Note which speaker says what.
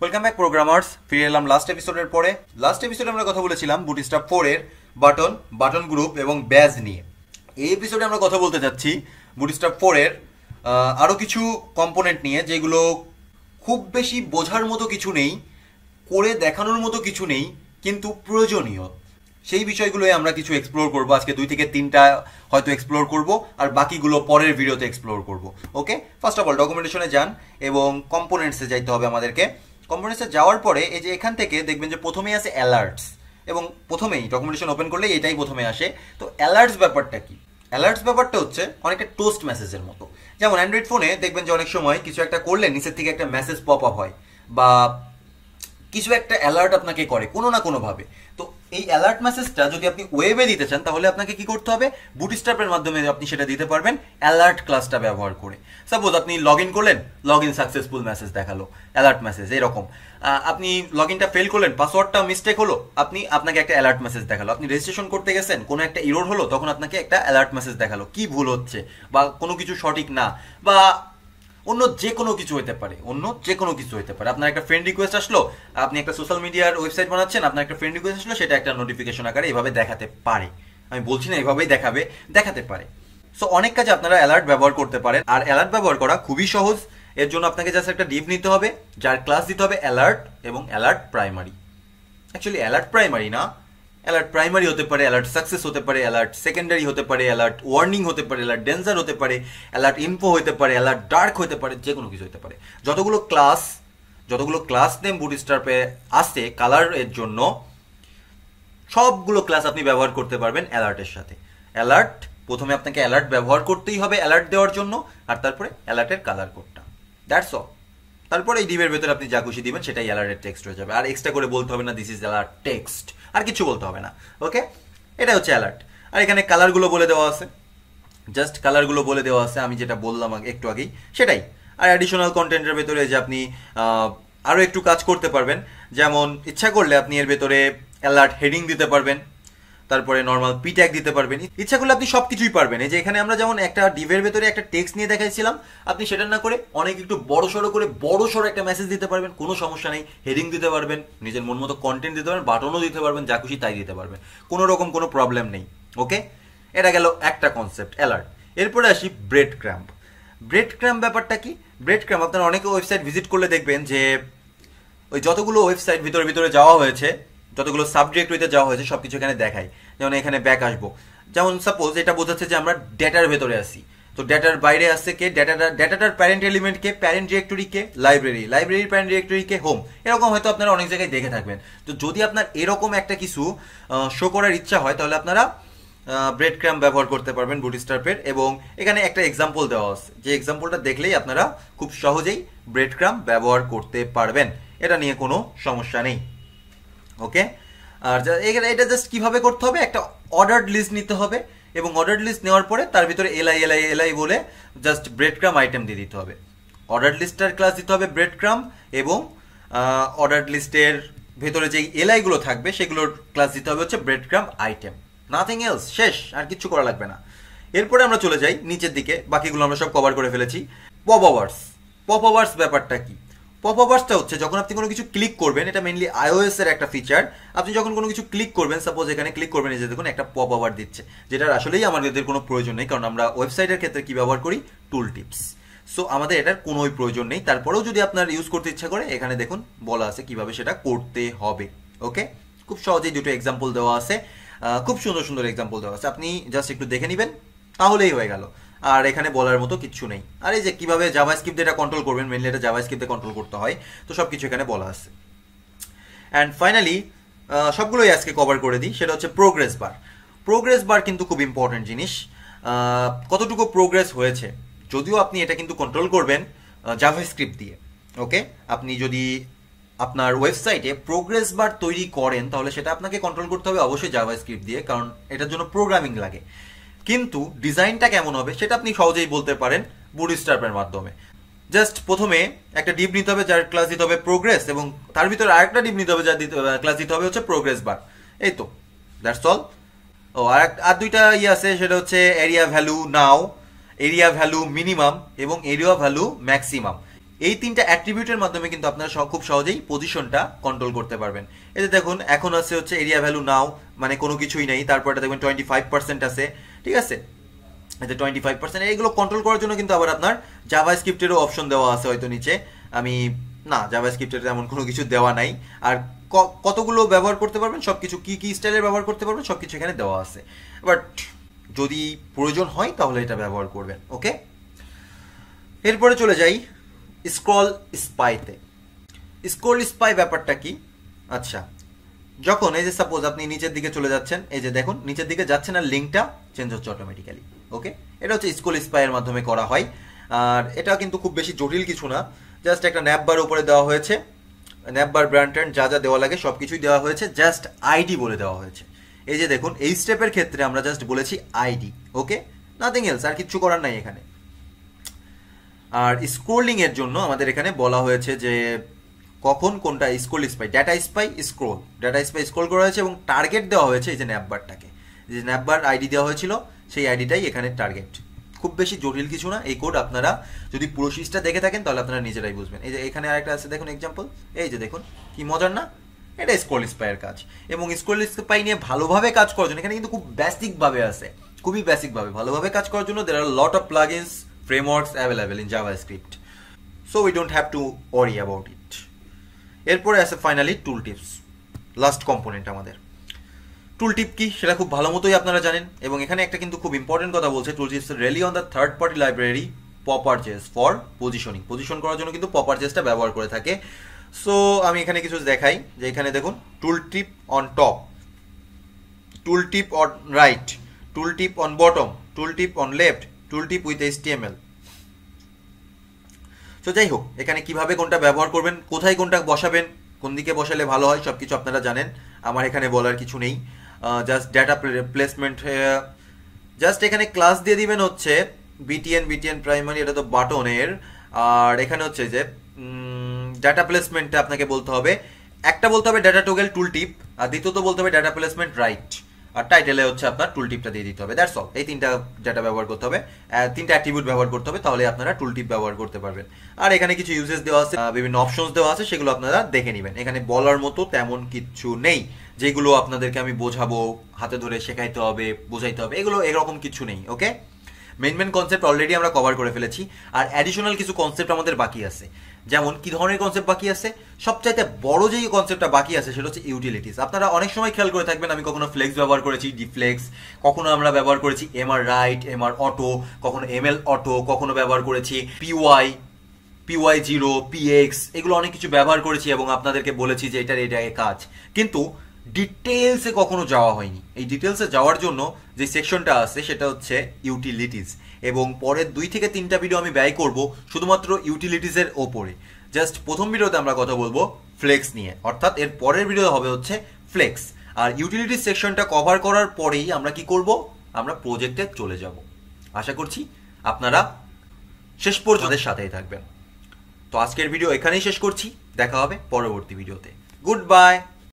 Speaker 1: Welcome back programmers ফিরে এলাম last এপিসোডের পরে লাস্ট এপিসোডে আমরা কথা বলেছিলাম ফোর ফোরের বাটন বাটন গ্রুপ এবং ব্যাজ নিয়ে এই এপিসোডে আমরা কথা বলতে চাচ্ছি বুটিস্টার ফোরের আরও কিছু কম্পোনেন্ট নিয়ে যেগুলো খুব বেশি বোঝার মতো কিছু নেই করে দেখানোর মতো কিছু নেই কিন্তু প্রয়োজনীয় সেই বিষয়গুলোই আমরা কিছু এক্সপ্লোর করব আজকে দুই থেকে তিনটা হয়তো এক্সপ্লোর করব আর বাকিগুলো পরের ভিডিওতে এক্সপ্লোর করব ওকে ফার্স্ট অফ অল ডকুমেন্টেশনে যান এবং কম্পোনেন্টসে যাইতে হবে আমাদেরকে কম্পোনেন্টসে যাওয়ার পরে এই যে এখান থেকে দেখবেন যে প্রথমেই আছে অ্যালার্টস এবং প্রথমেই ডকুমেন্টেশন ওপেন করলে এটাই প্রথমে আসে তো অ্যালার্টস ব্যাপারটা কি অ্যালার্টস ব্যাপারটা হচ্ছে অনেকটা টোস্ট মেসেজের মতো যেমন অ্যান্ড্রয়েড ফোনে দেখবেন যে অনেক সময় কিছু একটা করলে নিচের থেকে একটা মেসেজ পপ আপ হয় বা কিছু একটা অ্যালার্ট আপনাকে করে কোনো না কোনোভাবে তো এই অ্যালার্ট মেসেজটা যদি আপনি ওয়েবে দিতে চান তাহলে আপনাকে কি করতে হবে বুটস্ট্র্যাপের মাধ্যমে আপনি সেটা দিতে পারবেন অ্যালার্ট ক্লাসটা ব্যবহার করে সাপোজ আপনি লগ ইন করলেন লগ ইন সাকসেসফুল মেসেজ দেখালো অ্যালার্ট মেসেজ এরকম আপনি লগ ইনটা ফেল করলেন পাসওয়ার্ডটা মিস্টেক হলো আপনি আপনাকে একটা অ্যালার্ট মেসেজ দেখালো আপনি রেজিস্ট্রেশন করতে গেছেন কোনো একটা ইরোর হলো তখন আপনাকে একটা অ্যালার্ট মেসেজ দেখালো কি ভুল হচ্ছে বা কোনো কিছু সঠিক না বা অন্য যে কোনো কিছু হতে পারে অন্য যে কোনো কিছু হতে পারে আপনার একটা ফ্রেন্ড রিকোয়েস্ট আসলো আপনি একটা সোশ্যাল মিডিয়ার ওয়েবসাইট বানাচ্ছেন আপনার একটা ফ্রেন্ড রিকোয়েস্ট আসলো সেটা একটা নোটিফিকেশন আকারে এভাবে দেখাতে পারে আমি বলছি না এভাবেই দেখাবে দেখাতে পারে সো অনেক কাজে আপনারা অ্যালার্ট ব্যবহার করতে পারেন আর অ্যালার্ট ব্যবহার করা খুবই সহজ এর জন্য আপনাকে জাস্ট একটা ডিপ নিতে হবে যার ক্লাস দিতে হবে অ্যালার্ট এবং alert primary actually alert primary না অ্যালার্ট প্রাইমারি হতে পারে অ্যালার্ট সাকসেস হতে পারে অ্যালার্ট সেকেন্ডারি হতে পারে অ্যালার্ট ওয়ার্নিং হতে পারে অ্যালার্ট ডেন্সার হতে পারে অ্যালার্ট ইনফো হতে পারে অ্যালার্ট ডার্ক হতে পারে যে কোনো কিছু হতে পারে যতগুলো ক্লাস যতগুলো ক্লাস নেম বুটস্টার্পে আসে কালারের জন্য সবগুলো ক্লাস আপনি ব্যবহার করতে পারবেন অ্যালার্টের সাথে অ্যালার্ট প্রথমে আপনাকে অ্যালার্ট ব্যবহার করতেই হবে অ্যালার্ট দেওয়ার জন্য আর তারপরে অ্যালার্টের কালার কোডটা দ্যাটস অল তারপরে এই ডিমের ভেতরে আপনি যা খুশি দিবেন সেটাই অ্যালার্টের টেক্সট হয়ে যাবে আর এক্সট্রা করে বলতে হবে না দিস ইজ অ্যালার্ট টেক্সট আর কিছু বলতে হবে না ওকে এটা হচ্ছে অ্যালার্ট আর এখানে কালারগুলো বলে দেওয়া আছে জাস্ট কালারগুলো বলে দেওয়া আছে আমি যেটা বললাম একটু আগেই সেটাই আর অ্যাডিশনাল কন্টেন্টের ভেতরে যে আপনি আরও একটু কাজ করতে পারবেন যেমন ইচ্ছা করলে আপনি এর ভেতরে অ্যালার্ট হেডিং দিতে পারবেন তারপরে নর্মাল পি ট্যাগ দিতে পারবেন ইচ্ছা করলে আপনি সব কিছুই পারবেন এই যে এখানে আমরা যেমন একটা ডিভের ভেতরে একটা টেক্সট নিয়ে দেখাইছিলাম আপনি সেটা না করে অনেক একটু বড় সড়ো করে বড় সড়ো একটা মেসেজ দিতে পারবেন কোনো সমস্যা নেই হেডিং দিতে পারবেন নিজের মন মতো কন্টেন্ট দিতে পারবেন বাটনও দিতে পারবেন যা খুশি তাই দিতে পারবেন কোনো রকম কোনো প্রবলেম নেই ওকে এটা গেল একটা কনসেপ্ট অ্যালার্ট এরপরে আসি ব্রেড ক্র্যাম্প ব্রেড ক্র্যাম্প ব্যাপারটা কি ব্রেড ক্র্যাম্প আপনারা অনেকে ওয়েবসাইট ভিজিট করলে দেখবেন যে ওই যতগুলো ওয়েবসাইট ভিতরে ভিতরে যাওয়া হয়েছে যতগুলো সাবজেক্ট ওইতে যাওয়া হয়েছে সব কিছু এখানে দেখায় যেমন এখানে ব্যাক আসবো যেমন সাপোজ এটা বোঝাচ্ছে যে আমরা ডেটার ভেতরে আসি তো ডেটার বাইরে আসছে কে ডেটাটা ডেটাটার প্যারেন্ট এলিমেন্টকে প্যারেন্ট ডিরেক্টরিকে লাইব্রেরি লাইব্রেরির প্যারেন্ট ডিরেক্টরিকে হোম এরকম হয়তো আপনারা অনেক জায়গায় দেখে থাকবেন তো যদি আপনার এরকম একটা কিছু শো করার ইচ্ছা হয় তাহলে আপনারা ব্রেড ক্র্যাম ব্যবহার করতে পারবেন বুটিস্টার্পের এবং এখানে একটা এক্সাম্পল দেওয়া আছে যে এক্সাম্পলটা দেখলেই আপনারা খুব সহজেই ব্রেড ক্র্যাম ব্যবহার করতে পারবেন এটা নিয়ে কোনো সমস্যা নেই ওকে আর এটা জাস্ট কিভাবে করতে হবে একটা অর্ডার লিস্ট নিতে হবে এবং অর্ডার লিস্ট নেওয়ার পরে তার ভিতরে এলআই এলআই এলআই বলে জাস্ট ব্রেড ক্রাম আইটেম দিয়ে দিতে হবে অর্ডার লিস্টের ক্লাস দিতে হবে ব্রেড ক্রাম এবং অর্ডার লিস্টের ভেতরে যে এলআইগুলো থাকবে সেগুলোর ক্লাস দিতে হবে হচ্ছে breadcrumb item nothing else শেষ আর কিচ্ছু করা লাগবে না এরপরে আমরা চলে যাই নিচের দিকে বাকিগুলো আমরা সব কভার করে ফেলেছি পপ আওয়ার্স পপ আওয়ার্স ব্যাপারটা কি পপ হচ্ছে যখন আপনি কোনো কিছু ক্লিক করবেন এটা মেনলি আইওএস এর একটা ফিচার আপনি যখন কোনো কিছু ক্লিক করবেন সাপোজ এখানে ক্লিক করবেন এই যে দেখুন একটা পপ আবার দিচ্ছে যেটা আসলেই আমাদের কোনো প্রয়োজন নেই কারণ আমরা ওয়েবসাইটের ক্ষেত্রে কি ব্যবহার করি টুল টিপস সো আমাদের এটার কোনোই প্রয়োজন নেই তারপরেও যদি আপনার ইউজ করতে ইচ্ছা করে এখানে দেখুন বলা আছে কিভাবে সেটা করতে হবে ওকে খুব সহজেই দুটো এক্সাম্পল দেওয়া আছে খুব সুন্দর সুন্দর এক্সাম্পল দেওয়া আছে আপনি জাস্ট একটু দেখে নেবেন তাহলেই হয়ে গেল আর এখানে বলার মতো কিচ্ছু নেই আর এই যে কীভাবে জাভা স্ক্রিপ্ট এটা কন্ট্রোল করবেন মেনলি এটা জাভা স্ক্রিপ্টে কন্ট্রোল করতে হয় তো সব কিছু এখানে বলা আছে অ্যান্ড ফাইনালি সবগুলোই আজকে কভার করে দিই সেটা হচ্ছে প্রোগ্রেস বার প্রোগ্রেস বার কিন্তু খুব ইম্পর্টেন্ট জিনিস কতটুকু প্রোগ্রেস হয়েছে যদিও আপনি এটা কিন্তু কন্ট্রোল করবেন জাভা স্ক্রিপ্ট দিয়ে ওকে আপনি যদি আপনার ওয়েবসাইটে প্রোগ্রেস বার তৈরি করেন তাহলে সেটা আপনাকে কন্ট্রোল করতে হবে অবশ্যই জাভা স্ক্রিপ্ট দিয়ে কারণ এটার জন্য প্রোগ্রামিং লাগে কিন্তু ডিজাইনটা কেমন হবে সেটা আপনি সহজেই বলতে পারেন স্টার্পের মাধ্যমে জাস্ট প্রথমে একটা ডিপ নিতে হবে যার ক্লাস দিতে হবে প্রোগ্রেস এবং তার ভিতরে আরেকটা ডিপ নিতে হবে যার ক্লাস দিতে হবে হচ্ছে প্রোগ্রেস বার এই তো দ্যাটস অল ও আর আর দুইটা ইয়ে আছে সেটা হচ্ছে aria value now aria value minimum এবং এরিয়া ভ্যালু ম্যাক্সিমাম এই তিনটা অ্যাট্রিবিউটের মাধ্যমে কিন্তু আপনারা খুব সহজেই পজিশনটা কন্ট্রোল করতে পারবেন এতে দেখুন এখন আছে হচ্ছে এরিয়া ভ্যালু নাও মানে কোনো কিছুই নেই তারপরে দেখবেন টোয়েন্টি ফাইভ পার্সেন্ট আছে ঠিক আছে এতে টোয়েন্টি ফাইভ পার্সেন্ট এইগুলো কন্ট্রোল করার জন্য কিন্তু আবার আপনার জাভা স্ক্রিপ্টেরও অপশন দেওয়া আছে হয়তো নিচে আমি না জাভা স্ক্রিপ্টের তেমন কোনো কিছু দেওয়া নাই আর কতগুলো ব্যবহার করতে পারবেন সব কিছু কী কী স্টাইলের ব্যবহার করতে পারবেন সব কিছু এখানে দেওয়া আছে বাট যদি প্রয়োজন হয় তাহলে এটা ব্যবহার করবেন ওকে এরপরে চলে যাই স্ক্রল স্পাইতে স্ক্রল স্পাই ব্যাপারটা কি আচ্ছা যখন এই যে সাপোজ আপনি নিচের দিকে চলে যাচ্ছেন এই যে দেখুন নিচের দিকে যাচ্ছেন আর লিঙ্কটা চেঞ্জ হচ্ছে অটোমেটিক্যালি ওকে এটা হচ্ছে স্কুল স্পাইয়ের মাধ্যমে করা হয় আর এটা কিন্তু খুব বেশি জটিল কিছু না জাস্ট একটা ন্যাপবার উপরে দেওয়া হয়েছে ন্যাপবার ব্র্যান্ড ট্যান্ড যা যা দেওয়া লাগে সব কিছুই দেওয়া হয়েছে জাস্ট আইডি বলে দেওয়া হয়েছে এই যে দেখুন এই স্টেপের ক্ষেত্রে আমরা জাস্ট বলেছি আইডি ওকে নাথিং এলস আর কিচ্ছু করার নাই এখানে আর স্ক্রোলিং এর জন্য আমাদের এখানে বলা হয়েছে যে কখন কোনটা scroll spy data spy scroll data spy scroll করা হয়েছে এবং টার্গেট দেওয়া হয়েছে এই যে ন্যাপবারটাকে যে ন্যাপবার আইডি দেওয়া হয়েছিল সেই আইডিটাই এখানে টার্গেট খুব বেশি জটিল কিছু না এই কোড আপনারা যদি পুরো দেখে থাকেন তাহলে আপনারা নিজেরাই বুঝবেন এই যে এখানে আরেকটা আছে দেখুন এক্সাম্পল এই যে দেখুন কি মজার না এটা স্কোল স্পাইয়ের কাজ এবং স্কোল স্পাই নিয়ে ভালোভাবে কাজ করার জন্য এখানে কিন্তু খুব বেসিকভাবে আছে খুবই বেসিকভাবে ভালোভাবে কাজ করার জন্য দের আর lot of plugins frameworks available in JavaScript. So we don't have to worry about it. এরপরে আছে finally tooltips last component আমাদের টুলটিপ কি সেটা খুব ভালো মতোই আপনারা জানেন এবং এখানে একটা কিন্তু খুব ইম্পর্টেন্ট কথা বলছে tooltips rely on the third party library Popper JS for positioning position করার জন্য কিন্তু পপার জেসটা ব্যবহার করে থাকে সো আমি এখানে কিছু দেখাই যে এখানে দেখুন tooltip on top tooltip on right tooltip on bottom tooltip on left tooltip with HTML তো যাই হোক এখানে কিভাবে কোনটা ব্যবহার করবেন কোথায় কোনটা বসাবেন কোন দিকে বসালে ভালো হয় সব কিছু আপনারা জানেন আমার এখানে বলার কিছু নেই জাস্ট ডেটা প্লেসমেন্ট জাস্ট এখানে ক্লাস দিয়ে দিবেন হচ্ছে বিটিএন বিটিএন প্রাইমারি এটা তো বাটনের আর এখানে হচ্ছে যে ডাটা প্লেসমেন্টটা আপনাকে বলতে হবে একটা বলতে হবে ডাটা টোগেল টুল টিপ আর দ্বিতীয়ত বলতে হবে ডাটা প্লেসমেন্ট রাইট আর টাইটেলে হচ্ছে আপনার টুল টিপটা দিয়ে দিতে হবে দ্যাটস অল এই তিনটা যেটা ব্যবহার করতে হবে তিনটা অ্যাট্রিবিউট ব্যবহার করতে হবে তাহলে আপনারা টুল টিপ ব্যবহার করতে পারবেন আর এখানে কিছু ইউজেস দেওয়া আছে বিভিন্ন অপশনস দেওয়া আছে সেগুলো আপনারা দেখে নেবেন এখানে বলার মতো তেমন কিছু নেই যেগুলো আপনাদেরকে আমি বোঝাবো হাতে ধরে শেখাইতে হবে বোঝাইতে হবে এগুলো এরকম কিছু নেই okay main main concept already আমরা কভার করে ফেলেছি আর অ্যাডিশনাল কিছু কনসেপ্ট আমাদের বাকি আছে যেমন কি ধরনের কনসেপ্ট বাকি আছে সবচাইতে বড় যে কনসেপ্টটা বাকি আছে সেটা হচ্ছে ইউটিলিটিস আপনারা অনেক সময় খেয়াল করে থাকবেন আমি কখনো ফ্লেক্স ব্যবহার করেছি ডিফ্লেক্স কখনো আমরা ব্যবহার করেছি এমআর রাইট এমআর অটো কখনো এল অটো কখনো ব্যবহার করেছি পিওয়াই পিওয়াই জিরো পিএক্স এগুলো অনেক কিছু ব্যবহার করেছি এবং আপনাদেরকে বলেছি যে এটার এটা কাজ কিন্তু ডিটেলসে কখনো যাওয়া হয়নি এই ডিটেলসে যাওয়ার জন্য যে সেকশনটা আছে সেটা হচ্ছে ইউটিলিটিস এবং পরের দুই থেকে তিনটা ভিডিও আমি ব্যয় করব শুধুমাত্র ইউটিলিটিসের ওপরে জাস্ট প্রথম ভিডিওতে আমরা কথা বলবো ফ্লেক্স নিয়ে অর্থাৎ এর পরের ভিডিও হবে হচ্ছে ফ্লেক্স আর ইউটিলিটিস সেকশনটা কভার করার পরেই আমরা কি করব আমরা প্রজেক্টে চলে যাব আশা করছি আপনারা শেষ পর্যন্ত সাথেই থাকবেন তো আজকের ভিডিও এখানেই শেষ করছি দেখা হবে পরবর্তী ভিডিওতে গুড বাই